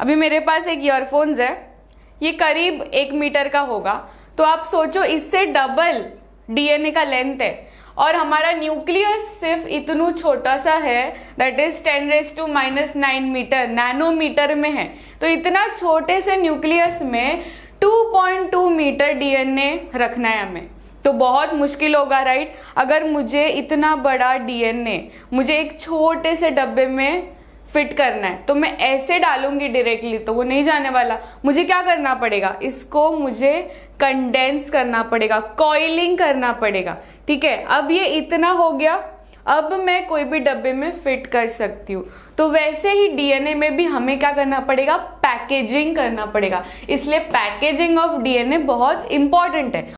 अभी मेरे पास एक ईयरफोन्स है ये करीब एक मीटर का होगा तो आप सोचो इससे डबल डीएनए का लेंथ है और हमारा न्यूक्लियस सिर्फ इतना छोटा सा है that is ten raise to minus nine meter nanometer में है तो इतना छोटे से न्यूक्लियस में 2.2 मीटर डीएनए रखना है हमें तो बहुत मुश्किल होगा राइट अगर मुझे इतना बड़ा डीएनए मुझे एक छोटे से डब्बे में फिट करना है तो मैं ऐसे डालूंगी डायरेक्टली तो वो नहीं जाने वाला मुझे क्या करना पड़ेगा इसको मुझे कंडेंस करना पड़ेगा कॉइलिंग करना पड़ेगा ठीक है अब ये इतना हो गया अब मैं कोई भी डब्बे में फिट कर सकती हूँ तो वैसे ही डीएनए में भी हमें क्या करना पड़ेगा पैकेजिंग करना पड़ेगा इसलिए पैकेजिंग ऑफ डीएनए बहुत इंपॉर्टेंट है